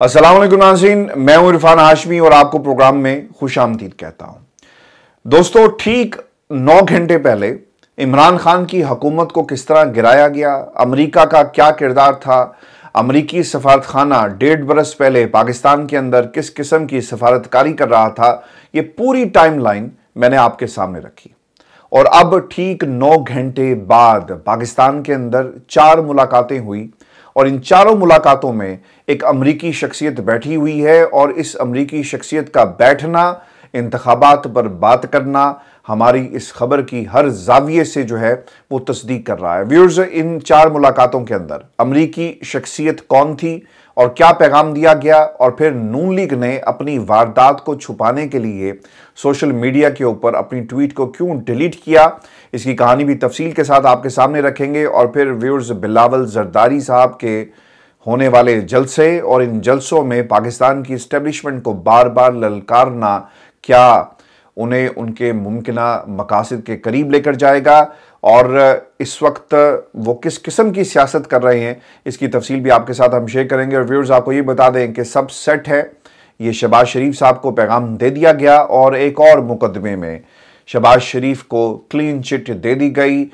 असलम नाजीन मैं हूं इरफान हाशमी और आपको प्रोग्राम में खुश आमदीद कहता हूं दोस्तों ठीक नौ घंटे पहले इमरान खान की हकूमत को किस तरह गिराया गया अमेरिका का क्या किरदार था अमरीकी सफारत खाना डेढ़ बरस पहले पाकिस्तान के अंदर किस किस्म की सफारतकारी कर रहा था ये पूरी टाइम लाइन मैंने आपके सामने रखी और अब ठीक नौ घंटे बाद पाकिस्तान के अंदर चार मुलाकातें हुई और इन चारों मुलाकातों में एक अमरीकी शख्सियत बैठी हुई है और इस अमरीकी शख्सियत का बैठना इंतबात पर बात करना हमारी इस खबर की हर जाविये से जो है वो तस्दीक कर रहा है व्यूर्स इन चार मुलाकातों के अंदर अमरीकी शख्सियत कौन थी और क्या पैगाम दिया गया और फिर नून लीग ने अपनी वारदात को छुपाने के लिए सोशल मीडिया के ऊपर अपनी ट्वीट को क्यों डिलीट किया इसकी कहानी भी तफसील के साथ आपके सामने रखेंगे और फिर व्यूर्स बिलावल जरदारी साहब के होने वाले जलसे और इन जलसों में पाकिस्तान की इस्टेब्लिशमेंट को बार बार ललकारना क्या उन्हें उनके मुमकिन मकासद के करीब लेकर जाएगा और इस वक्त वो किस किस्म की सियासत कर रहे हैं इसकी तफसील भी आपके साथ हम शेयर करेंगे और व्यूर्स आपको ये बता दें कि सब सेट है ये शबाज शरीफ साहब को पैगाम दे दिया गया और एक और मुकदमे में शबाज शरीफ को क्लीन चिट दे दी गई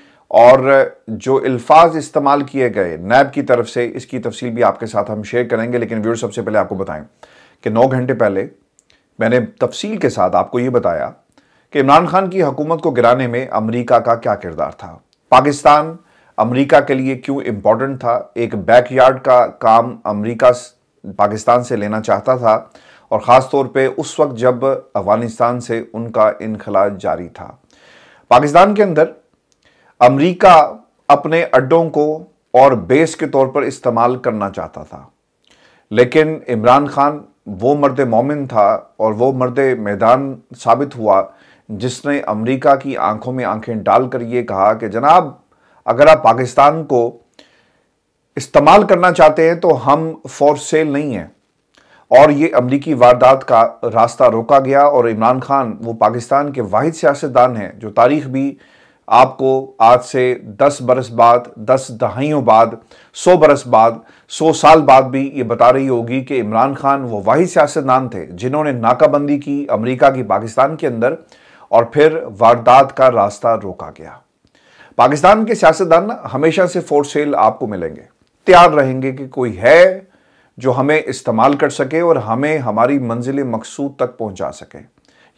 और जो अल्फाज इस्तेमाल किए गए नैब की तरफ से इसकी तफसील भी आपके साथ हम शेयर करेंगे लेकिन व्यूर सबसे पहले आपको बताएं कि नौ घंटे पहले मैंने तफसील के साथ आपको ये बताया कि इमरान खान की हुकूमत को गिराने में अमरीका का क्या किरदार था पाकिस्तान अमरीका के लिए क्यों इंपॉर्टेंट था एक बैकयार्ड का काम अमरीका पाकिस्तान से लेना चाहता था और ख़ास तौर पे उस वक्त जब अफ़गानिस्तान से उनका इनखला जारी था पाकिस्तान के अंदर अमरीका अपने अड्डों को और बेस के तौर पर इस्तेमाल करना चाहता था लेकिन इमरान खान वो मर्द मोमिन था और वो मर्द मैदान साबित हुआ जिसने अमेरिका की आंखों में आंखें डालकर यह कहा कि जनाब अगर आप पाकिस्तान को इस्तेमाल करना चाहते हैं तो हम फॉर सेल नहीं हैं और ये अमरीकी वारदात का रास्ता रोका गया और इमरान खान वो पाकिस्तान के वाहिद सियासतदान हैं जो तारीख भी आपको आज से 10 बरस बाद 10 दहाइयों बाद 100 बरस बाद 100 साल बाद भी ये बता रही होगी कि इमरान खान वो वाहिद सियासतदान थे जिन्होंने नाकाबंदी की अमेरिका की पाकिस्तान के अंदर और फिर वारदात का रास्ता रोका गया पाकिस्तान के सियासतदान हमेशा से फोर सेल आपको मिलेंगे तैयार रहेंगे कि कोई है जो हमें इस्तेमाल कर सके और हमें हमारी मंजिल मकसूद तक पहुंचा सके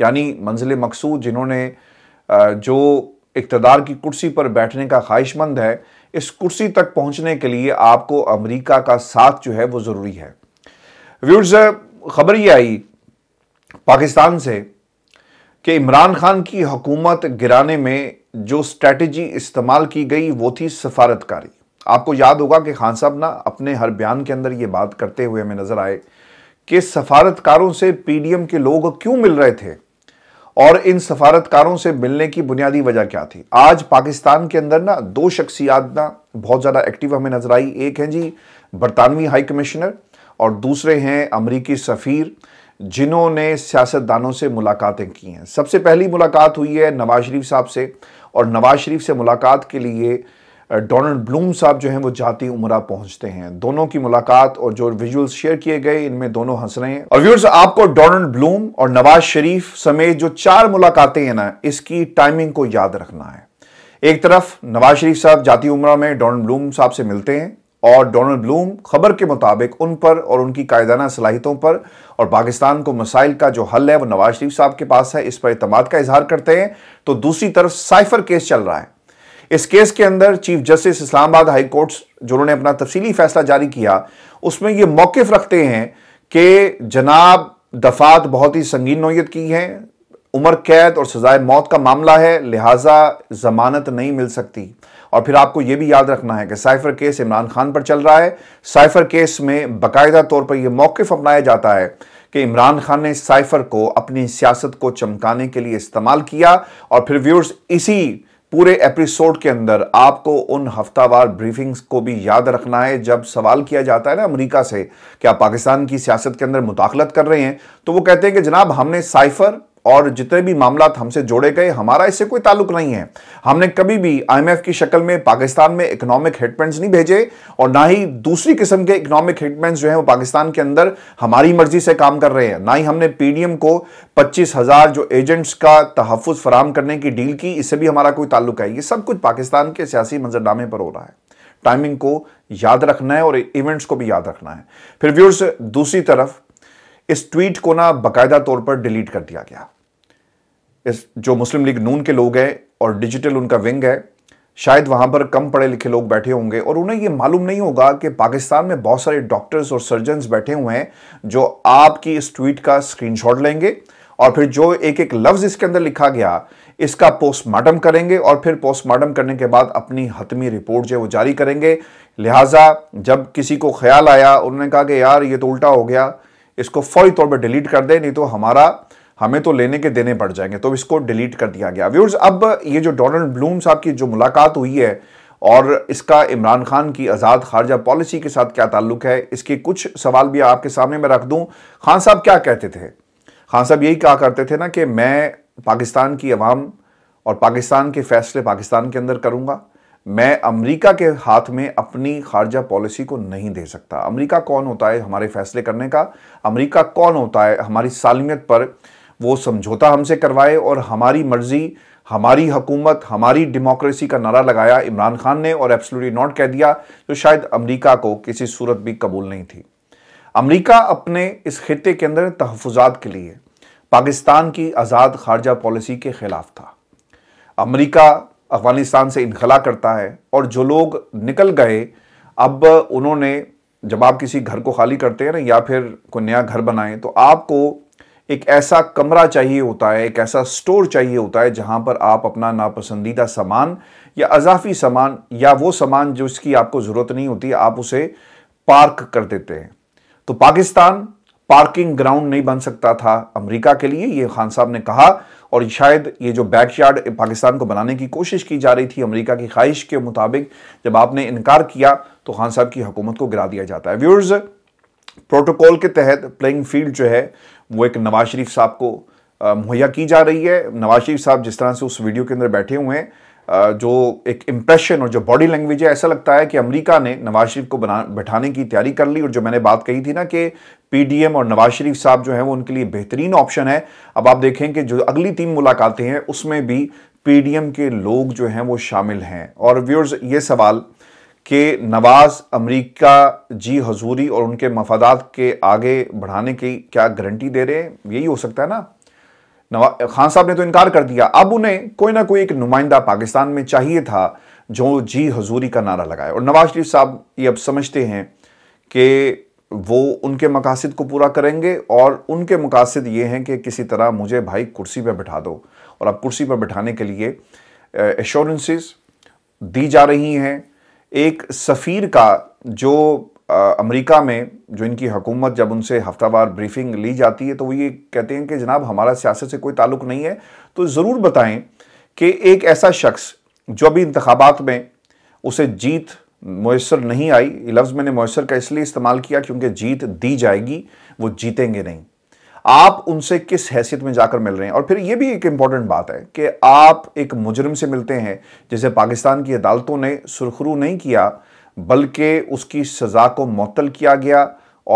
यानी मंजिल मकसूद जिन्होंने जो इकतदार की कुर्सी पर बैठने का ख्वाहिशमंद है इस कुर्सी तक पहुंचने के लिए आपको अमेरिका का साथ जो है वो ज़रूरी है व्यूर्स खबर ये आई पाकिस्तान से कि इमरान खान की हुकूमत गिराने में जो स्ट्रेटजी इस्तेमाल की गई वो थी सफारतकारी आपको याद होगा कि खान साहब ना अपने हर बयान के अंदर ये बात करते हुए हमें नज़र आए कि सफारतकारों से पीडीएम के लोग क्यों मिल रहे थे और इन सफारतकारों से मिलने की बुनियादी वजह क्या थी आज पाकिस्तान के अंदर ना दो शख्सियात ना बहुत ज़्यादा एक्टिव हमें नज़र आई एक हैं जी बरतानवी हाई कमिश्नर और दूसरे हैं अमरीकी सफ़ीर जिन्होंने सियासतदानों से मुलाकातें की हैं सबसे पहली मुलाकात हुई है नवाज शरीफ साहब से और नवाज शरीफ से मुलाकात के लिए डोनाल्ड ब्लूम साहब जो हैं वो जाती उमरा पहुंचते हैं दोनों की मुलाकात और जो विजुअल्स शेयर किए गए इनमें दोनों हंस रहे हैं और व्यूअर्स आपको डोनाल्ड ब्लूम और नवाज शरीफ समेत जो चार मुलाकातें हैं ना इसकी टाइमिंग को याद रखना है एक तरफ नवाज शरीफ साहब जाती उमरा में डोनाल्ड ब्लूम साहब से मिलते हैं और डोनाल्ड ब्लूम खबर के मुताबिक उन पर और उनकी कायदाना सलाहितों पर और पाकिस्तान को मसाइल का जो हल है वो नवाज शरीफ साहब के पास है इस पर अतमाद का इजहार करते हैं तो दूसरी तरफ साइफर केस चल रहा है इस केस के अंदर chief justice Islamabad high court जिन्होंने अपना तफसीली फैसला जारी किया उसमें ये मौकफ रखते हैं कि जनाब दफात बहुत ही संगीन नोयत की हैं उम्र कैद और सजाए मौत का मामला है लिहाजा जमानत नहीं मिल सकती और फिर आपको यह भी याद रखना है कि साइफर केस इमरान खान पर चल रहा है साइफर केस में बाकायदा तौर पर यह मौकफ अपनाया जाता है कि इमरान खान ने साइफर को अपनी सियासत को चमकाने के लिए इस्तेमाल किया और फिर व्यूअर्स इसी पूरे एपिसोड के अंदर आपको उन हफ्तावार ब्रीफिंग्स को भी याद रखना है जब सवाल किया जाता है ना अमेरिका से कि आप पाकिस्तान की सियासत के अंदर मुदाखलत कर रहे हैं तो वो कहते हैं कि जनाब हमने साइफर और जितने भी मामला हमसे जोड़े गए हमारा इससे कोई ताल्लुक नहीं है हमने कभी भी आईएमएफ की शक्ल में पाकिस्तान में इकोनॉमिक हेडमेंट्स नहीं भेजे और ना ही दूसरी किस्म के इकोनॉमिक हेडमेंट्स जो है वो पाकिस्तान के अंदर हमारी मर्जी से काम कर रहे हैं ना ही हमने पीडीएम को पच्चीस हजार जो एजेंट्स का तहफ़ फराम करने की डील की इससे भी हमारा कोई ताल्लुक है ये सब कुछ पाकिस्तान के सियासी मंजरनामे पर हो रहा है टाइमिंग को याद रखना है और इवेंट्स को भी याद रखना है फिर व्यूअर्स दूसरी तरफ इस ट्वीट को ना बकायदा तौर पर डिलीट कर दिया गया इस जो मुस्लिम लीग नून के लोग हैं और डिजिटल उनका विंग है शायद वहां पर कम पढ़े लिखे लोग बैठे होंगे और उन्हें यह मालूम नहीं होगा कि पाकिस्तान में बहुत सारे डॉक्टर्स और सर्जन बैठे हुए हैं जो आपकी इस ट्वीट का स्क्रीनशॉट लेंगे और फिर जो एक एक लफ्ज़ इसके अंदर लिखा गया इसका पोस्टमार्टम करेंगे और फिर पोस्टमार्टम करने के बाद अपनी हतमी रिपोर्ट जो है वो जारी करेंगे लिहाजा जब किसी को ख्याल आया उन्होंने कहा कि यार ये तो उल्टा हो गया इसको फौरी तौर पर डिलीट कर दे नहीं तो हमारा हमें तो लेने के देने पड़ जाएंगे तो इसको डिलीट कर दिया गया व्यूर्स अब ये जो डोनाल्ड ब्लूम साहब की जो मुलाकात हुई है और इसका इमरान खान की आज़ाद खारजा पॉलिसी के साथ क्या ताल्लुक है इसके कुछ सवाल भी आपके सामने मैं रख दूं खान साहब क्या कहते थे खान साहब यही कहा करते थे ना कि मैं पाकिस्तान की आवाम और पाकिस्तान के फैसले पाकिस्तान के अंदर करूँगा मैं अमेरिका के हाथ में अपनी खारजा पॉलिसी को नहीं दे सकता अमेरिका कौन होता है हमारे फैसले करने का अमेरिका कौन होता है हमारी सालमियत पर वो समझौता हमसे करवाए और हमारी मर्जी हमारी हुकूमत हमारी डेमोक्रेसी का नारा लगाया इमरान खान ने और एब्सोल्युटली नॉट कह दिया जो शायद अमेरिका को किसी सूरत भी कबूल नहीं थी अमेरिका अपने इस खत्े के अंदर तहफात के लिए पाकिस्तान की आज़ाद खारजा पॉलिसी के ख़िलाफ़ था अमेरिका अफ़गानिस्तान से इनखला करता है और जो लोग निकल गए अब उन्होंने जब आप किसी घर को खाली करते हैं ना या फिर कोई नया घर बनाएं तो आपको एक ऐसा कमरा चाहिए होता है एक ऐसा स्टोर चाहिए होता है जहां पर आप अपना नापसंदीदा सामान या अजाफी सामान या वो सामान जो इसकी आपको ज़रूरत नहीं होती आप उसे पार्क कर देते हैं तो पाकिस्तान पार्किंग ग्राउंड नहीं बन सकता था अमेरिका के लिए ये खान साहब ने कहा और शायद ये जो बैकयार्ड पाकिस्तान को बनाने की कोशिश की जा रही थी अमेरिका की ख्वाहिश के मुताबिक जब आपने इनकार किया तो खान साहब की हुकूमत को गिरा दिया जाता है व्यूर्स प्रोटोकॉल के तहत प्लेइंग फील्ड जो है वो एक नवाज शरीफ साहब को मुहैया की जा रही है नवाज शरीफ साहब जिस तरह से उस वीडियो के अंदर बैठे हुए हैं जो एक इम्प्रेशन और जो बॉडी लैंग्वेज है ऐसा लगता है कि अमेरिका ने नवाज शरीफ को बना बैठाने की तैयारी कर ली और जो मैंने बात कही थी ना कि पीडीएम और नवाज शरीफ साहब जो हैं वो उनके लिए बेहतरीन ऑप्शन है अब आप देखें कि जो अगली तीन मुलाकातें हैं उसमें भी पीडीएम के लोग जो हैं वो शामिल हैं और व्यूअर्स ये सवाल कि नवाज अमेरिका जी हजूरी और उनके मफादात के आगे बढ़ाने की क्या गारंटी दे रहे हैं यही हो सकता है ना खान साहब ने तो इनकार कर दिया अब उन्हें कोई ना कोई एक नुमाइंदा पाकिस्तान में चाहिए था जो जी हजूरी का नारा लगाए और नवाज शरीफ साहब ये अब समझते हैं कि वो उनके मकासद को पूरा करेंगे और उनके मकासद ये हैं कि किसी तरह मुझे भाई कुर्सी पर बैठा दो और अब कुर्सी पर बैठाने के लिए एश्योरेंसेस दी जा रही हैं एक सफ़ीर का जो अमेरिका में जो इनकी हुकूमत जब उनसे हफ्तावार ब्रीफिंग ली जाती है तो वो ये कहते हैं कि जनाब हमारा सियासत से कोई ताल्लुक नहीं है तो ज़रूर बताएं कि एक ऐसा शख्स जो अभी इंतबात में उसे जीत मैसर नहीं आई लफ्ज़ मैंने मैसर का इसलिए इस्तेमाल किया क्योंकि जीत दी जाएगी वो जीतेंगे नहीं आप उनसे किस हैसियत में जाकर मिल रहे हैं और फिर ये भी एक इंपॉर्टेंट बात है कि आप एक मुजरिम से मिलते हैं जिसे पाकिस्तान की अदालतों ने सुरखरू नहीं किया बल्कि उसकी सज़ा को मअतल किया गया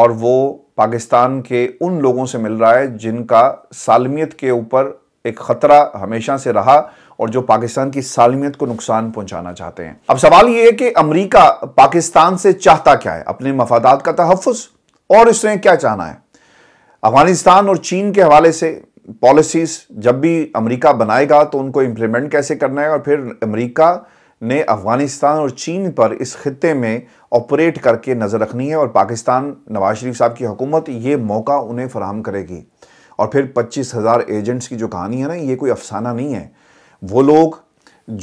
और वो पाकिस्तान के उन लोगों से मिल रहा है जिनका सालमियत के ऊपर एक ख़तरा हमेशा से रहा और जो पाकिस्तान की सालमियत को नुकसान पहुंचाना चाहते हैं अब सवाल ये है कि अमेरिका पाकिस्तान से चाहता क्या है अपने मफादात का तहफ़ और इसने क्या चाहना है अफगानिस्तान और चीन के हवाले से पॉलिसीज़ जब भी अमेरिका बनाएगा तो उनको इम्प्लीमेंट कैसे करना है और फिर अमेरिका ने अफगानिस्तान और चीन पर इस खत्े में ऑपरेट करके नज़र रखनी है और पाकिस्तान नवाज शरीफ साहब की हुकूमत ये मौका उन्हें फराहम करेगी और फिर पच्चीस हज़ार एजेंट्स की जो कहानी है ना ये कोई अफसाना नहीं है वो लोग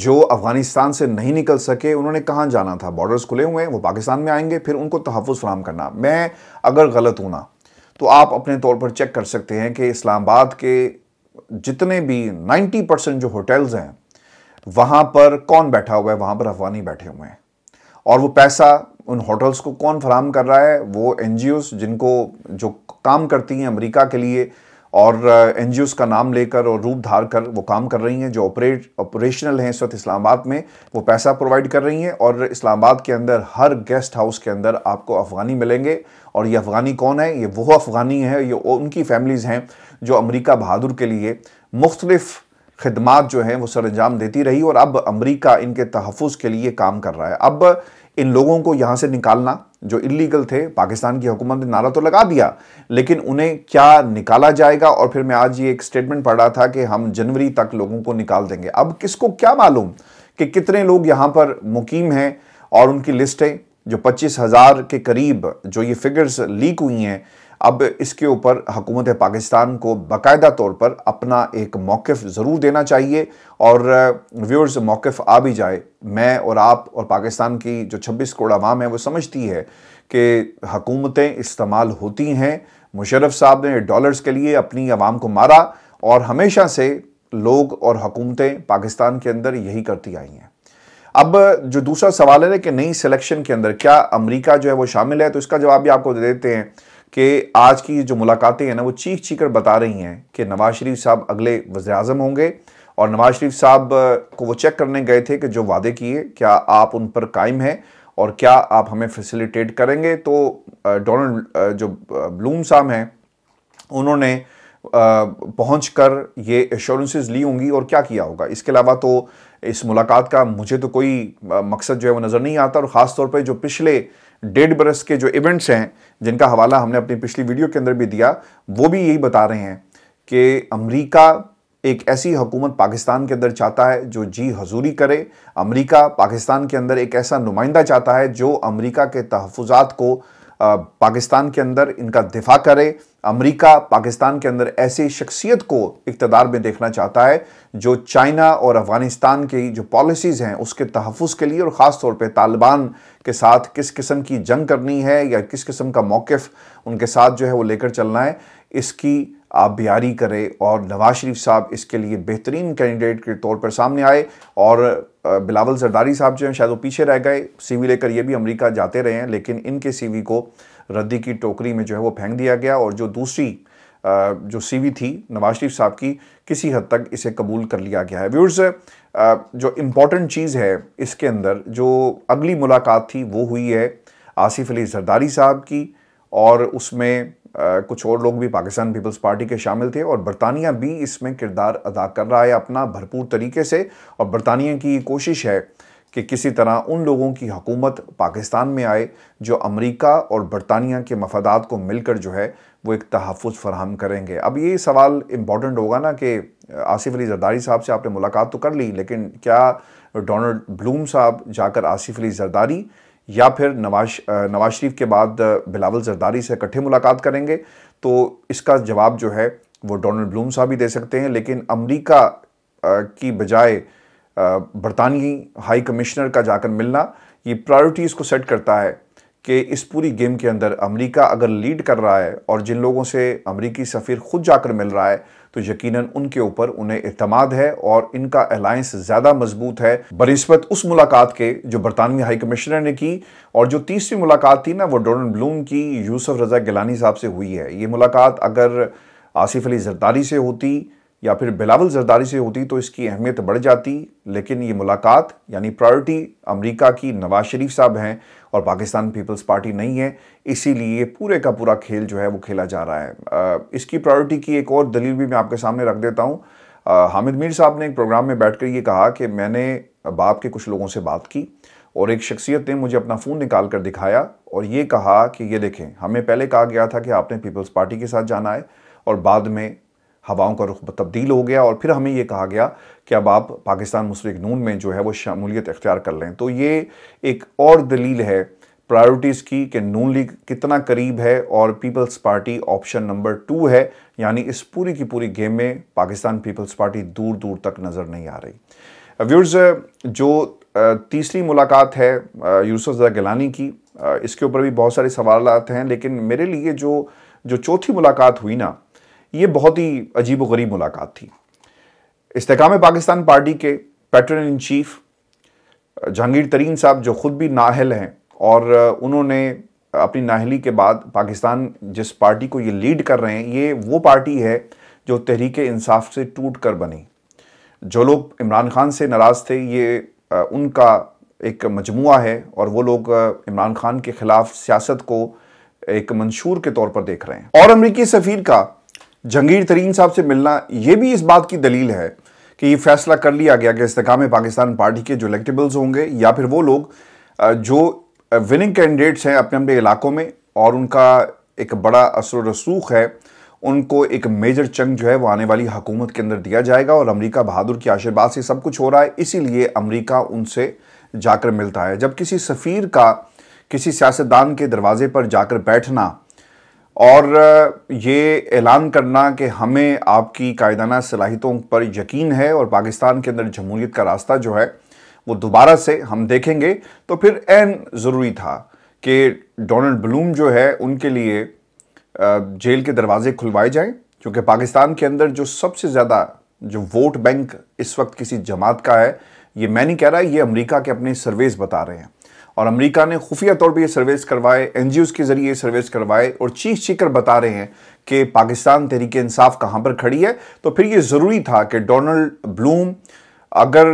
जो अफगानिस्तान से नहीं निकल सके उन्होंने कहाँ जाना था बॉर्डर्स खुले हुए हैं वो पाकिस्तान में आएंगे फिर उनको तहफ़ फराम करना मैं अगर गलत हूँ ना तो आप अपने तौर पर चेक कर सकते हैं कि इस्लामाबाद के जितने भी 90 परसेंट जो होटल्स हैं वहाँ पर कौन बैठा हुआ है वहाँ पर अफगानी बैठे हुए हैं और वो पैसा उन होटल्स को कौन फराम कर रहा है वो एन जिनको जो काम करती हैं अमरीका के लिए और एन का नाम लेकर और रूप धार कर वो काम कर रही हैं जो ऑपरेट ऑपरेशनल हैं इस वक्त इस्लामाबाद में वो पैसा प्रोवाइड कर रही हैं और इस्लामाबाद के अंदर हर गेस्ट हाउस के अंदर आपको अफ़गानी मिलेंगे और ये अफ़गानी कौन है ये वो अफ़गानी है ये उनकी फैमिलीज़ हैं जो अमरीका बहादुर के लिए मुख्तलफ़ खदमात जो हैं वो सर अंजाम देती रही और अब अमरीका इनके तहफ़ के लिए काम कर रहा है अब इन लोगों को यहाँ से निकालना जो इलीगल थे पाकिस्तान की हुकूमत ने नारा तो लगा दिया लेकिन उन्हें क्या निकाला जाएगा और फिर मैं आज ये एक स्टेटमेंट पढ़ रहा था कि हम जनवरी तक लोगों को निकाल देंगे अब किसको क्या मालूम कि कितने लोग यहाँ पर मुकीम हैं और उनकी लिस्टें जो पच्चीस हज़ार के करीब जो ये फिगर्स लीक हुई हैं अब इसके ऊपर हुकूमत पाकिस्तान को बाकायदा तौर पर अपना एक मौक़ ज़रूर देना चाहिए और व्यूअर्स मौक़ आ भी जाए मैं और आप और पाकिस्तान की जो छब्बीस करोड़ आवाम है वो समझती है कि हकूमतें इस्तेमाल होती हैं मुशरफ साहब ने डॉलर्स के लिए अपनी आवाम को मारा और हमेशा से लोग और हकूमतें पाकिस्तान के अंदर यही करती आई हैं अब जो दूसरा सवाल है कि नई सिलेक्शन के अंदर क्या अमेरिका जो है वो शामिल है तो इसका जवाब भी आपको दे देते हैं कि आज की जो मुलाकातें हैं ना वो चीख चीख कर बता रही हैं कि नवाज शरीफ साहब अगले वजे अजम होंगे और नवाज शरीफ साहब को वो चेक करने गए थे कि जो वादे किए क्या आप उन पर कायम हैं और क्या आप हमें फैसिलिटेट करेंगे तो डोनाल्ड जो ब्लूम साहब हैं उन्होंने पहुंचकर ये एश्योरेंसेज ली होंगी और क्या किया होगा इसके अलावा तो इस मुलाकात का मुझे तो कोई मकसद जो है वो नज़र नहीं आता और ख़ास तौर पर जो पिछले डेढ़ बरस के जो इवेंट्स हैं जिनका हवाला हमने अपनी पिछली वीडियो के अंदर भी दिया वो भी यही बता रहे हैं कि अमरीका एक ऐसी हुकूमत पाकिस्तान के अंदर चाहता है जो जी हजूरी करे अमरीका पाकिस्तान के अंदर एक ऐसा नुमाइंदा चाहता है जो अमरीका के तहफात को पाकिस्तान के अंदर इनका दिफा करे अमेरिका पाकिस्तान के अंदर ऐसी शख्सियत को इकतदार में देखना चाहता है जो चाइना और अफ़गानिस्तान की जो पॉलिसीज़ हैं उसके तहफ़ के लिए और ख़ास तौर पे तालिबान के साथ किस किस्म की जंग करनी है या किस किस्म का मौक़ उनके साथ जो है वो लेकर चलना है इसकी आप बिहारी करें और नवाज शरीफ साहब इसके लिए बेहतरीन कैंडिडेट के तौर पर सामने आए और बिलावल जरदारी साहब जो हैं शायद वो पीछे रह गए सी लेकर ये भी अमेरिका जाते रहे हैं लेकिन इनके सीवी को रद्दी की टोकरी में जो है वो फेंक दिया गया और जो दूसरी जो सीवी थी नवाज शरीफ साहब की किसी हद तक इसे कबूल कर लिया गया है व्यूर्स जो इम्पॉर्टेंट चीज़ है इसके अंदर जो अगली मुलाकात थी वो हुई है आसिफ अली जरदारी साहब की और उसमें कुछ और लोग भी पाकिस्तान पीपल्स पार्टी के शामिल थे और बरतानिया भी इसमें किरदार अदा कर रहा है अपना भरपूर तरीके से और बरतानिया की कोशिश है कि किसी तरह उन लोगों की हकूमत पाकिस्तान में आए जो अमेरिका और बरतानिया के मफादात को मिलकर जो है वो एक तहफ़ फराहम करेंगे अब ये सवाल इम्पॉर्टेंट होगा ना कि आसिफ अली जरदारी साहब से आपने मुलाकात तो कर ली लेकिन क्या डोनल्ड ब्लूम साहब जाकर आसिफ अली जरदारी या फिर नवाज नवाज शरीफ के बाद बिलावल जरदारी से इकट्ठे मुलाकात करेंगे तो इसका जवाब जो है वो डोनाल्ड ब्लूम साहब ही दे सकते हैं लेकिन अमरीका की बजाय बरतानवी हाई कमिश्नर का जाकर मिलना ये प्रायोरिटीज़ को सेट करता है कि इस पूरी गेम के अंदर अमेरिका अगर लीड कर रहा है और जिन लोगों से अमेरिकी सफ़ीर ख़ुद जाकर मिल रहा है तो यकीनन उनके ऊपर उन्हें अतमाद है और इनका अलायंस ज़्यादा मजबूत है बनस्बत उस मुलाकात के जो बरतानवी हाई कमिश्नर ने की और जो तीसरी मुलाकात थी ना वो डोनल्ड ब्लूम की यूसफ रज़ा गिलानी साहब से हुई है ये मुलाकात अगर आसिफ अली जरदारी से होती या फिर बिलावल जरदारी से होती तो इसकी अहमियत बढ़ जाती लेकिन ये मुलाकात यानी प्रायोरिटी अमेरिका की नवाज शरीफ साहब हैं और पाकिस्तान पीपल्स पार्टी नहीं है इसीलिए पूरे का पूरा खेल जो है वो खेला जा रहा है इसकी प्रायोरिटी की एक और दलील भी मैं आपके सामने रख देता हूँ हामिद मीर साहब ने एक प्रोग्राम में बैठ ये कहा कि मैंने बाप के कुछ लोगों से बात की और एक शख्सियत ने मुझे अपना फ़ोन निकाल कर दिखाया और ये कहा कि ये देखें हमें पहले कहा गया था कि आपने पीपल्स पार्टी के साथ जाना है और बाद में हवाओं का रुख तब्दील हो गया और फिर हमें यह कहा गया कि अब आप पाकिस्तान मुस्लिम नून में जो है वो शमूलियत इख्तियार कर लें तो ये एक और दलील है प्रायोरिटीज़ की कि नून लीग कितना करीब है और Peoples Party option number two है यानी इस पूरी की पूरी गेम में पाकिस्तान पीपल्स पार्टी दूर दूर तक नज़र नहीं आ रही व्यूर्स जो तीसरी मुलाकात है यूसुफ गिलानी की इसके ऊपर भी बहुत सारे सवाल हैं लेकिन मेरे लिए जो जो चौथी मुलाकात हुई ना ये बहुत ही अजीब व गरीब मुलाकात थी इसकाम पाकिस्तान पार्टी के patron in chief Jahangir Tareen साहब जो ख़ुद भी नाहल हैं और उन्होंने अपनी नाहली के बाद पाकिस्तान जिस पार्टी को ये लीड कर रहे हैं ये वो पार्टी है जो तहरीक इंसाफ से टूट कर बनी जो लोग इमरान खान से नाराज़ थे ये उनका एक मजमु है और वो लोग इमरान खान के ख़िलाफ़ सियासत को एक मंशूर के तौर पर देख रहे हैं और अमरीकी सफ़ीर का जंगीर तरीन साहब से मिलना ये भी इस बात की दलील है कि ये फैसला कर लिया गया कि इस्तेकाम पाकिस्तान पार्टी के जो इलेक्टेबल्स होंगे या फिर वो लोग जो विनिंग कैंडिडेट्स हैं अपने अपने इलाकों में और उनका एक बड़ा असर रसूख है उनको एक मेजर चंग जो है वो आने वाली हकूमत के अंदर दिया जाएगा और अमेरिका बहादुर की आशीर्वाद से सब कुछ हो रहा है इसीलिए अमेरिका उनसे जाकर मिलता है जब किसी सफ़ीर का किसी सियासतदान के दरवाजे पर जाकर बैठना और ये ऐलान करना कि हमें आपकी कायदाना सलाहितों पर यकीन है और पाकिस्तान के अंदर जमहूरीत का रास्ता जो है वो दोबारा से हम देखेंगे तो फिर एन ज़रूरी था कि डोनल्ड ब्लूम जो है उनके लिए जेल के दरवाजे खुलवाए जाएं क्योंकि पाकिस्तान के अंदर जो सबसे ज़्यादा जो वोट बैंक इस वक्त किसी जमात का है ये मैं नहीं कह रहा ये अमेरिका के अपने सर्वेस बता रहे हैं और अमेरिका ने खुफिया तौर पे ये सर्वेस करवाए एन के ज़रिए ये सर्वेस करवाए और चीख चीख कर बता रहे हैं कि पाकिस्तान तहरीक इंसाफ कहाँ पर खड़ी है तो फिर ये ज़रूरी था कि डोनल्ड ब्लूम अगर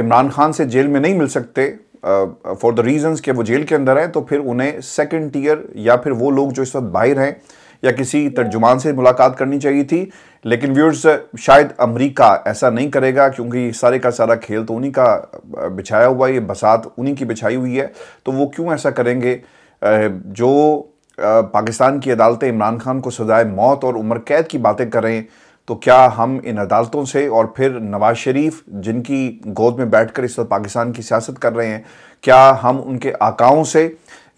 इमरान खान से जेल में नहीं मिल सकते फॉर द रीज़न्स कि वो जेल के अंदर हैं तो फिर उन्हें सेकेंड टीयर या फिर वो लोग जो इस वक्त बाहर हैं या किसी तर्जुमान से मुलाकात करनी चाहिए थी लेकिन व्यूअर्स शायद अमेरिका ऐसा नहीं करेगा क्योंकि सारे का सारा खेल तो उन्हीं का बिछाया हुआ है ये बसात उन्हीं की बिछाई हुई है तो वो क्यों ऐसा करेंगे जो पाकिस्तान की अदालतें इमरान खान को सजाए मौत और उम्र कैद की बातें करें तो क्या हम इन अदालतों से और फिर नवाज शरीफ जिनकी गोद में बैठकर इस वक्त पाकिस्तान की सियासत कर रहे हैं क्या हम उनके आकाओं से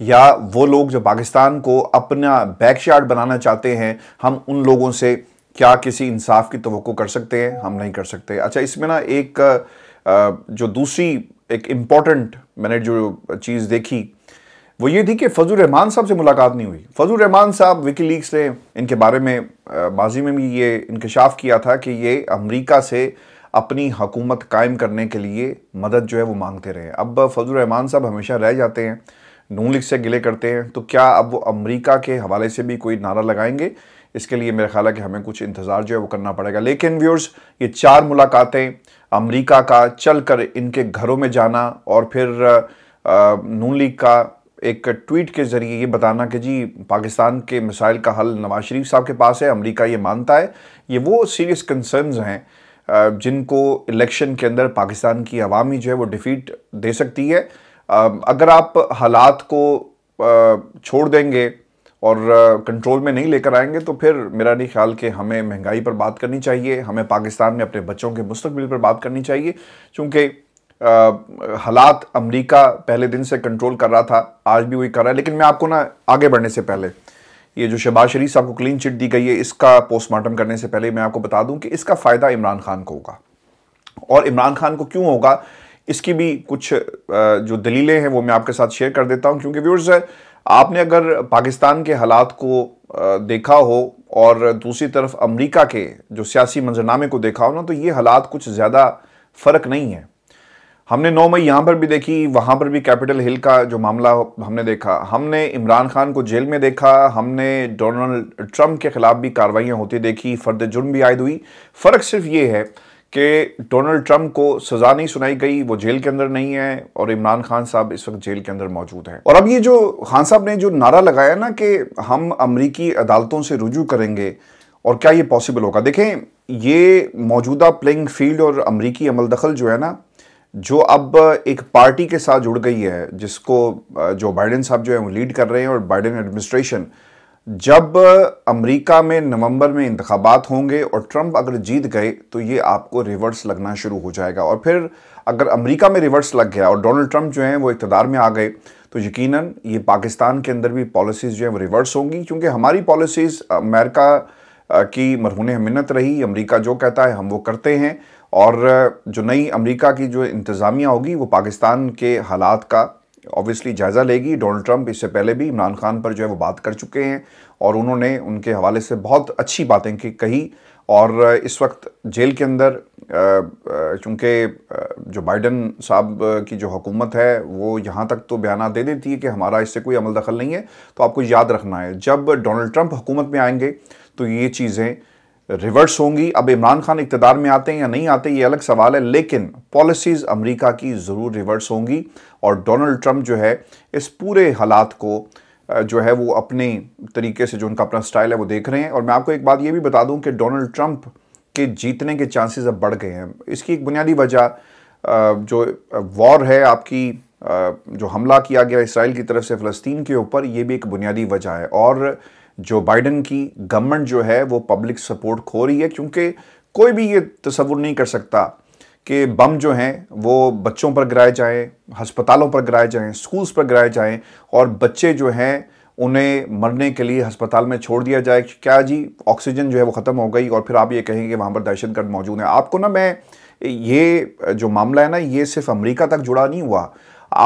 या वो लोग जो पाकिस्तान को अपना बैकशार्ड बनाना चाहते हैं हम उन लोगों से क्या किसी इंसाफ की तो कर सकते हैं हम नहीं कर सकते अच्छा इसमें ना एक जो दूसरी एक इम्पॉर्टेंट मैंने जो चीज़ देखी वो ये थी कि फजल रहमान साहब से मुलाकात नहीं हुई फजल रहमान साहब विकी लीग्स ने इनके बारे में माजी में भी ये इंकशाफ किया था कि ये अमरीका से अपनी हकूमत कायम करने के लिए मदद जो है वो मांगते रहे अब फजल रहमान साहब हमेशा रह जाते हैं नून लीग से गिले करते हैं तो क्या अब वो अमरीका के हवाले से भी कोई नारा लगाएंगे इसके लिए मेरा ख्याल है कि हमें कुछ इंतज़ार जो है वो करना पड़ेगा लेकिन व्यूअर्स ये चार मुलाकातें अमेरिका का चल कर इनके घरों में जाना और फिर नून लीग का एक ट्वीट के ज़रिए ये बताना कि जी पाकिस्तान के मिसाइल का हल नवाज शरीफ साहब के पास है अमेरिका ये मानता है ये वो सीरियस कंसर्नस हैं जिनको इलेक्शन के अंदर पाकिस्तान की आवामी जो है वो डिफ़ीट दे सकती है अगर आप हालात को छोड़ देंगे और कंट्रोल में नहीं लेकर आएंगे तो फिर मेरा नहीं ख्याल कि हमें महंगाई पर बात करनी चाहिए हमें पाकिस्तान में अपने बच्चों के मुस्तबिल पर बात करनी चाहिए चूँकि हालात अमेरिका पहले दिन से कंट्रोल कर रहा था आज भी वही कर रहा है लेकिन मैं आपको ना आगे बढ़ने से पहले ये जो शहबाज शरीफ साहब को क्लीन चिट दी गई है इसका पोस्टमार्टम करने से पहले मैं आपको बता दूं कि इसका फ़ायदा इमरान खान को होगा और इमरान खान को क्यों होगा इसकी भी कुछ जो दलीलें हैं वो मैं आपके साथ शेयर कर देता हूँ क्योंकि व्यूर्स आपने अगर पाकिस्तान के हालात को देखा हो और दूसरी तरफ अमेरिका के जो सियासी मंजरनामे को देखा हो ना तो ये हालात कुछ ज़्यादा फ़र्क नहीं है हमने 9 मई यहाँ पर भी देखी वहाँ पर भी कैपिटल हिल का जो मामला हमने देखा हमने इमरान खान को जेल में देखा हमने डोनाल्ड ट्रंप के ख़िलाफ़ भी कार्रवाइयाँ होती देखी फर्द जुर्म भी आयद हुई फ़र्क सिर्फ ये है कि डोनाल्ड ट्रंप को सजा नहीं सुनाई गई वो जेल के अंदर नहीं है और इमरान खान साहब इस वक्त जेल के अंदर मौजूद हैं और अब ये जो खान साहब ने जो नारा लगाया ना कि हम अमरीकी अदालतों से रुजू करेंगे और क्या ये पॉसिबल होगा देखें ये मौजूदा प्लेइंग फील्ड और अमरीकी अमल दखल जो है ना जो अब एक पार्टी के साथ जुड़ गई है जिसको जो बाइडन साहब जो है वो लीड कर रहे हैं और बाइडन एडमिनिस्ट्रेशन जब अमेरिका में नवंबर में इंतबात होंगे और ट्रंप अगर जीत गए तो ये आपको रिवर्स लगना शुरू हो जाएगा और फिर अगर अमेरिका में रिवर्स लग गया और डोनाल्ड ट्रंप जो हैं वो इकतदार में आ गए तो यकीनन ये पाकिस्तान के अंदर भी पॉलिसीज़ जो हैं वो रिवर्स होंगी क्योंकि हमारी पॉलिसीज़ अमेरिका की मरहून मिन्नत रही अमरीका जो कहता है हम वो करते हैं और जो नई अमरीका की जो इंतज़ामिया होगी वो पाकिस्तान के हालात का ऑब्वियसली जायज़ा लेगी डोनाल्ड ट्रंप इससे पहले भी इमरान खान पर जो है वो बात कर चुके हैं और उन्होंने उनके हवाले से बहुत अच्छी बातें की कही और इस वक्त जेल के अंदर चूँकि जो बाइडन साहब की जो हुकूमत है वो यहाँ तक तो बयान दे देती है कि हमारा इससे कोई अमल दखल नहीं है तो आपको याद रखना है जब डोनाल्ड ट्रंप हुकूमत में आएंगे तो ये चीज़ें रिवर्स होंगी अब इमरान खान इकतदार में आते हैं या नहीं आते ये अलग सवाल है लेकिन पॉलिसीज़ अमेरिका की ज़रूर रिवर्स होंगी और डोनाल्ड ट्रंप जो है इस पूरे हालात को जो है वो अपने तरीके से जो उनका अपना स्टाइल है वो देख रहे हैं और मैं आपको एक बात ये भी बता दूं कि डोनाल्ड ट्रंप के जीतने के चांसेस अब बढ़ गए हैं इसकी एक बुनियादी वजह जो वॉर है आपकी जो हमला किया गया इसराइल की तरफ से फ़लस्तीन के ऊपर ये भी एक बुनियादी वजह है और जो बाइडन की गवर्नमेंट जो है वो पब्लिक सपोर्ट खो रही है क्योंकि कोई भी ये तस्वुर नहीं कर सकता कि बम जो हैं वो बच्चों पर गिराए जाएँ हस्पतालों पर गिराए जाएँ स्कूल्स पर गिराए जाएँ और बच्चे जो हैं उन्हें मरने के लिए हस्पताल में छोड़ दिया जाए क्या जी ऑक्सीजन जो है वो ख़त्म हो गई और फिर आप ये कहेंगे वहाँ पर दहशत मौजूद है आपको ना मैं ये जो मामला है ना ये सिर्फ अमरीका तक जुड़ा नहीं हुआ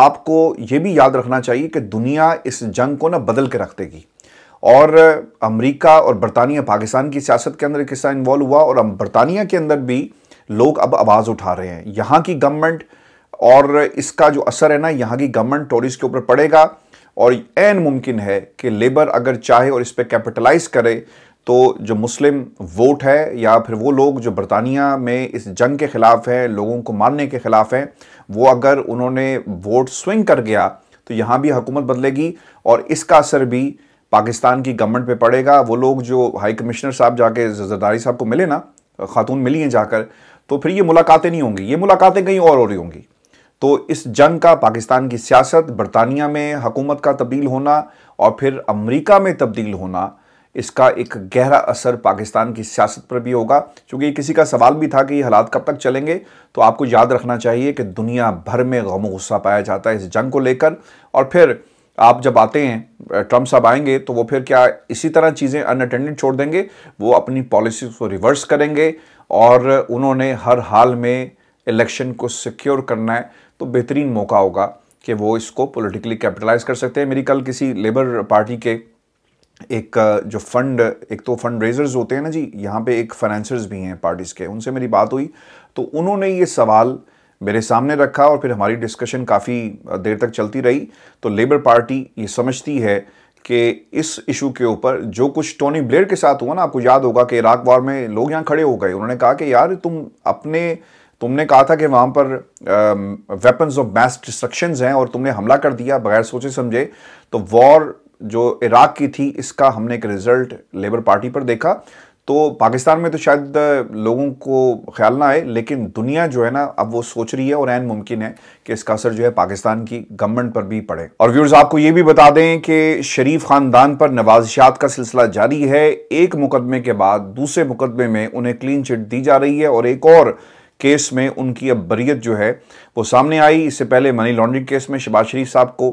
आपको ये भी याद रखना चाहिए कि दुनिया इस जंग को ना बदल के रख देगी और अमेरिका और बरतानिया पाकिस्तान की सियासत के अंदर एक हिस्सा इन्वॉल्व हुआ और बरतानिया के अंदर भी लोग अब आवाज़ उठा रहे हैं यहाँ की गवर्नमेंट और इसका जो असर है ना यहाँ की गवर्नमेंट टोरिस के ऊपर पड़ेगा और एन मुमकिन है कि लेबर अगर चाहे और इस पर कैपिटलाइज करे तो जो मुस्लिम वोट है या फिर वो लोग जो बरतानिया में इस जंग के ख़िलाफ़ हैं लोगों को मारने के ख़िलाफ़ हैं वो अगर उन्होंने वोट स्विंग कर गया तो यहाँ भी हुकूमत बदलेगी और इसका असर भी पाकिस्तान की गवर्नमेंट पे पड़ेगा वो लोग जो हाई कमिश्नर साहब जाके जरदारी साहब को मिले ना खातून मिली हैं जाकर तो फिर ये मुलाकातें नहीं होंगी ये मुलाकातें कहीं और हो रही होंगी तो इस जंग का पाकिस्तान की सियासत बरतानिया में हकूमत का तब्दील होना और फिर अमरीका में तब्दील होना इसका एक गहरा असर पाकिस्तान की सियासत पर भी होगा क्योंकि किसी का सवाल भी था कि ये हालात कब तक चलेंगे तो आपको याद रखना चाहिए कि दुनिया भर में गम गुस्सा पाया जाता है इस जंग को लेकर और फिर आप जब आते हैं ट्रम्प साहब आएंगे तो वो फिर क्या इसी तरह चीज़ें अनअटेंडेड छोड़ देंगे वो अपनी पॉलिसी को रिवर्स करेंगे और उन्होंने हर हाल में इलेक्शन को सिक्योर करना है तो बेहतरीन मौका होगा कि वो इसको पॉलिटिकली कैपिटलाइज कर सकते हैं मेरी कल किसी लेबर पार्टी के एक जो फंड एक तो फंड रेजर्स होते हैं ना जी यहाँ पे एक फाइनेंसर्स भी हैं पार्टीज़ के उनसे मेरी बात हुई तो उन्होंने ये सवाल मेरे सामने रखा और फिर हमारी डिस्कशन काफ़ी देर तक चलती रही तो लेबर पार्टी ये समझती है कि इस इशू के ऊपर जो कुछ टोनी ब्लेयर के साथ हुआ ना आपको याद होगा कि इराक वार में लोग यहाँ खड़े हो गए उन्होंने कहा कि यार तुम अपने तुमने कहा था कि वहाँ पर वेपन्स ऑफ मैस डिस्ट्रक्शन हैं और तुमने हमला कर दिया बगैर सोचे समझे तो वॉर जो इराक की थी इसका हमने एक रिजल्ट लेबर पार्टी पर देखा तो पाकिस्तान में तो शायद लोगों को ख्याल ना आए लेकिन दुनिया जो है ना अब वो सोच रही है और एन मुमकिन है कि इसका असर जो है पाकिस्तान की गवर्नमेंट पर भी पड़े और व्यूर्स आपको ये भी बता दें कि शरीफ खानदान पर नवाजशात का सिलसिला जारी है एक मुकदमे के बाद दूसरे मुकदमे में उन्हें क्लीन चिट दी जा रही है और एक और केस में उनकी अब बरीत जो है वो सामने आई इससे पहले मनी लॉन्ड्रिंग केस में शबाज शरीफ साहब को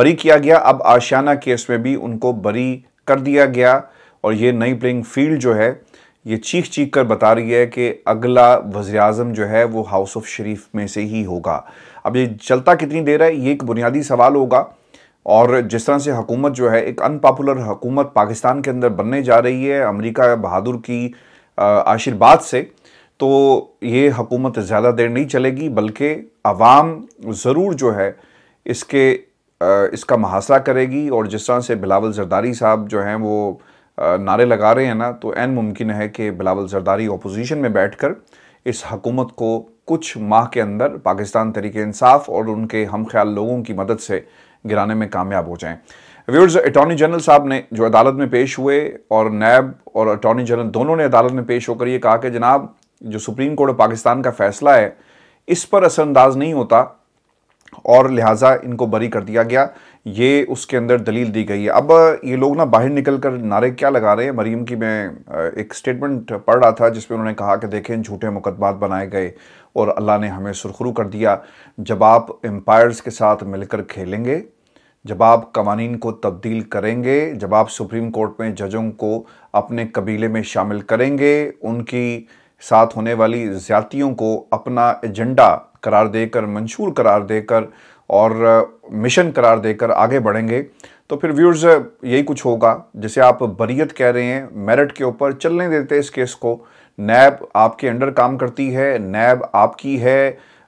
बरी किया गया अब आशियाना केस में भी उनको बरी कर दिया गया और ये नई प्लेइंग फील्ड जो है ये चीख चीख कर बता रही है कि अगला वजी अजम जो है वो हाउस ऑफ शरीफ में से ही होगा अब ये चलता कितनी देर है ये एक बुनियादी सवाल होगा और जिस तरह से हकूमत जो है एक अनपॉपुलर हुकूमत पाकिस्तान के अंदर बनने जा रही है अमेरिका बहादुर की आशीर्वाद से तो ये हकूमत ज़्यादा देर नहीं चलेगी बल्कि आवाम ज़रूर जो है इसके इसका मुहासरा करेगी और जिस तरह से बिलावल जरदारी साहब जो हैं वो नारे लगा रहे हैं ना तो एन मुमकिन है कि बिलावल जरदारी अपोजिशन में बैठकर इस हकूमत को कुछ माह के अंदर पाकिस्तान तरीके इंसाफ और उनके हम ख्याल लोगों की मदद से गिराने में कामयाब हो जाएं व्यूर्स अटॉर्नी जनरल साहब ने जो अदालत में पेश हुए और नैब और अटॉर्नी जनरल दोनों ने अदालत में पेश होकर ये कहा कि जनाब जो सुप्रीम कोर्ट ऑफ पाकिस्तान का फैसला है इस पर असरअंदाज नहीं होता और लिहाजा इनको बरी कर दिया गया ये उसके अंदर दलील दी गई है अब ये लोग ना बाहर निकल कर नारे क्या लगा रहे हैं मरीम की मैं एक स्टेटमेंट पढ़ रहा था जिसमें उन्होंने कहा कि देखें झूठे मुकदमात बनाए गए और अल्लाह ने हमें सुरखरू कर दिया जब आप एम्पायर्स के साथ मिलकर खेलेंगे जब आप कवानी को तब्दील करेंगे जब आप सुप्रीम कोर्ट में जजों को अपने कबीले में शामिल करेंगे उनकी साथ होने वाली ज़्यादतियों को अपना एजेंडा करार देकर मंशूर करार देकर और मिशन करार देकर आगे बढ़ेंगे तो फिर व्यूर्स यही कुछ होगा जैसे आप बरीयत कह रहे हैं मेरिट के ऊपर चलने देते इस केस को नैब आपके अंडर काम करती है नैब आपकी है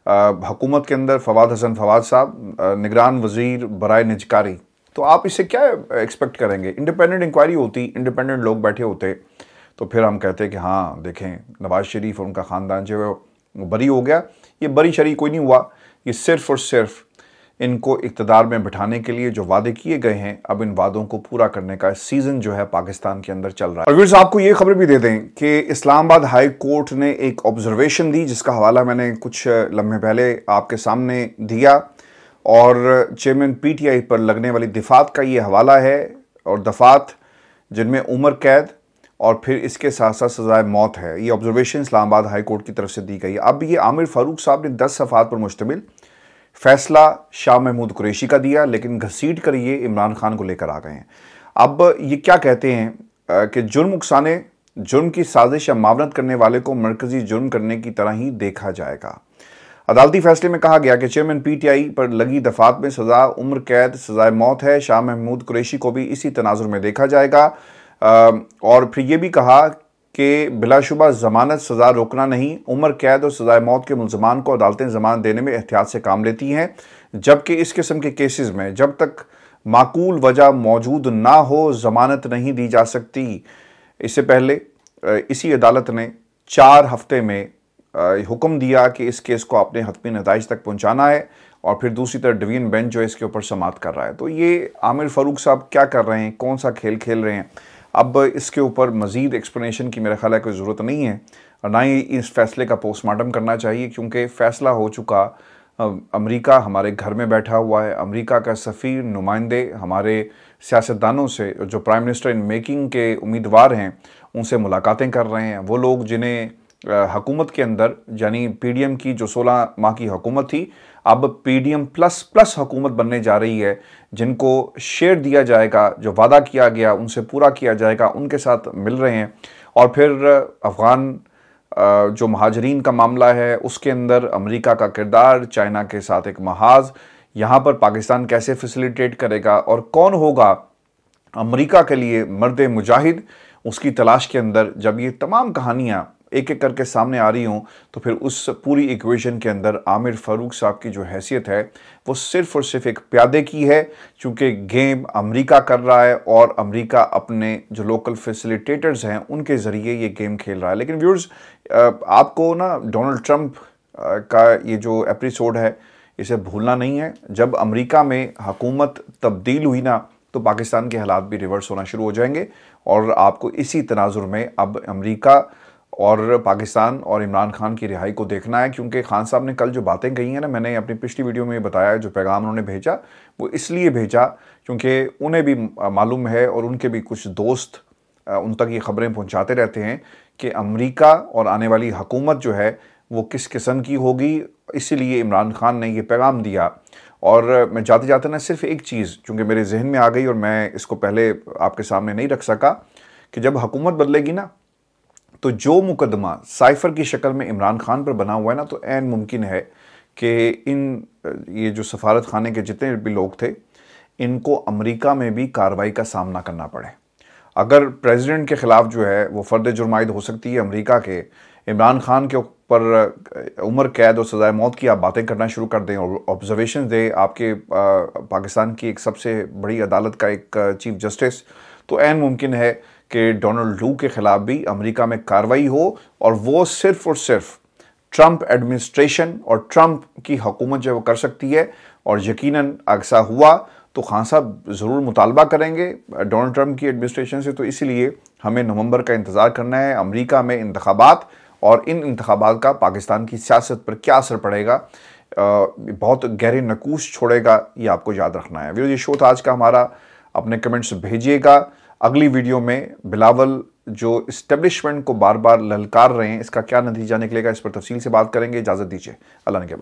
हकूमत के अंदर फवाद हसन फवाद साहब निगरान वजीर बरए निजकारी तो आप इसे क्या एक्सपेक्ट करेंगे इंडिपेंडेंट इंक्वायरी होती इंडिपेंडेंट लोग बैठे होते तो फिर हम कहते कि हाँ देखें नवाज़ शरीफ और उनका ख़ानदान जो है बरी हो गया ये बरी शरी कोई नहीं हुआ ये सिर्फ़ और सिर्फ़ इनको इकतदार में बिठाने के लिए जो वादे किए गए हैं अब इन वादों को पूरा करने का सीजन जो है पाकिस्तान के अंदर चल रहा है और आपको ये खबर भी दे दें कि इस्लामाबाद हाई कोर्ट ने एक ऑब्जर्वेशन दी जिसका हवाला मैंने कुछ लम्हे पहले आपके सामने दिया और चेयरमैन पीटीआई पर लगने वाली दफात का ये हवाला है और दफात जिनमें उम्र कैद और फिर इसके साथ साथ सजाए मौत है ये ऑब्जर्वेशन इस्लामाबाद हाई कोर्ट की तरफ से दी गई अब ये आमिर फारूक साहब ने दस सफ़ात पर मुश्तमिल फैसला शाह महमूद कुरैशी का दिया लेकिन घसीट कर ये इमरान खान को लेकर आ गए हैं अब ये क्या कहते हैं कि जुर्म उकसाने जुर्म की साजिश या मावनत करने वाले को मरकजी जुर्म करने की तरह ही देखा जाएगा अदालती फैसले में कहा गया कि चेयरमैन पीटीआई पर लगी दफात में सजा उम्र कैद सजाए मौत है शाह महमूद कुरैशी को भी इसी तनाजुर में देखा जाएगा और फिर ये भी कहा कि बिलाशुबा ज़मानत सज़ा रोकना नहीं उम्र कैद और सज़ाए मौत के मुलजमान को अदालतें ज़मानत देने में एहतियात से काम लेती हैं जबकि इस किस्म के केसेस में जब तक माकूल वजह मौजूद ना हो ज़मानत नहीं दी जा सकती इससे पहले इसी अदालत ने चार हफ्ते में हुक्म दिया कि इस केस को अपने हतमी नतज तक पहुँचाना है और फिर दूसरी तरफ डिवीन बेंच जो इसके ऊपर समाप्त कर रहा है तो ये आमिर फ़ारूक साहब क्या कर रहे हैं कौन सा खेल खेल रहे हैं अब इसके ऊपर मज़ीद एक्सप्लेनेशन की मेरा ख्याल है कोई ज़रूरत नहीं है और ना ही इस फैसले का पोस्टमार्टम करना चाहिए क्योंकि फ़ैसला हो चुका अमेरिका हमारे घर में बैठा हुआ है अमेरिका का सफ़ी नुमाइंदे हमारे सियासतदानों से जो प्राइम मिनिस्टर इन मेकिंग के उम्मीदवार हैं उनसे मुलाकातें कर रहे हैं वो लोग जिन्हें हकूमत के अंदर यानी पीडीएम की जो 16 माह की हकूमत थी अब पीडीएम प्लस प्लस हुकूमत बनने जा रही है जिनको शेयर दिया जाएगा जो वादा किया गया उनसे पूरा किया जाएगा उनके साथ मिल रहे हैं और फिर अफ़गान जो महाजरीन का मामला है उसके अंदर अमेरिका का किरदार चाइना के साथ एक महाज यहाँ पर पाकिस्तान कैसे फैसिलिटेट करेगा और कौन होगा अमेरिका के लिए मर्द मुजाहिद उसकी तलाश के अंदर जब ये तमाम कहानियाँ एक एक करके सामने आ रही हूँ तो फिर उस पूरी इक्वेशन के अंदर आमिर फ़ारूक साहब की जो हैसियत है वो सिर्फ़ और सिर्फ एक प्यादे की है क्योंकि गेम अमेरिका कर रहा है और अमेरिका अपने जो लोकल फैसिलिटेटर्स हैं उनके ज़रिए ये गेम खेल रहा है लेकिन व्यूर्स आपको ना डोनाल्ड ट्रंप का ये जो एपिसोड है इसे भूलना नहीं है जब अमरीका में हकूमत तब्दील हुई ना तो पाकिस्तान के हालात भी रिवर्स होना शुरू हो जाएंगे और आपको इसी तनाजुर में अब अमेरिका और पाकिस्तान और इमरान खान की रिहाई को देखना है क्योंकि खान साहब ने कल जो बातें कही हैं ना मैंने अपनी पिछली वीडियो में बताया जो पैगाम उन्होंने भेजा वो इसलिए भेजा क्योंकि उन्हें भी मालूम है और उनके भी कुछ दोस्त उन तक ये खबरें पहुंचाते रहते हैं कि अमेरिका और आने वाली हकूमत जो है वो किस किस्म की होगी इसीलिए इमरान खान ने ये पैगाम दिया और मैं जाते जाते ना सिर्फ एक चीज़ चूँकि मेरे जहन में आ गई और मैं इसको पहले आपके सामने नहीं रख सका कि जब हुकूमत बदलेगी ना तो जो मुकदमा साइफर की शक्ल में इमरान खान पर बना हुआ है ना तो एन मुमकिन है कि इन ये जो सफारत खाने के जितने भी लोग थे इनको अमेरिका में भी कार्रवाई का सामना करना पड़े अगर प्रेसिडेंट के ख़िलाफ़ जो है वो फ़र्द जुर्माइद हो सकती है अमेरिका के इमरान खान के ऊपर उम्र कैद और सज़ाए मौत की आप बातें करना शुरू कर दें और ऑब्जर्वेशन दें आपके पाकिस्तान की एक सबसे बड़ी अदालत का एक चीफ जस्टिस तो एन मुमकिन है कि डोनाल्ड लू के ख़िलाफ़ भी अमेरिका में कार्रवाई हो और वो सिर्फ़ और सिर्फ ट्रंप एडमिनिस्ट्रेशन और ट्रंप की हुकूमत जो वो कर सकती है और यकीनन अगसा हुआ तो खान साहब ज़रूर मुतालबा करेंगे डोनाल्ड ट्रंप की एडमिनिस्ट्रेशन से तो इसीलिए हमें नवंबर का इंतज़ार करना है अमेरिका में इंतबात और इन इंतबात का पाकिस्तान की सियासत पर क्या असर पड़ेगा बहुत गहरे नकूस छोड़ेगा ये आपको याद रखना है वीडियो ये शो था आज का हमारा अपने कमेंट्स भेजिएगा अगली वीडियो में बिलावल जो इस्टेब्लिशमेंट को बार बार ललकार रहे हैं इसका क्या नतीजा निकलेगा इस पर तफसील से बात करेंगे इजाज़त दीजिए अल्लाह के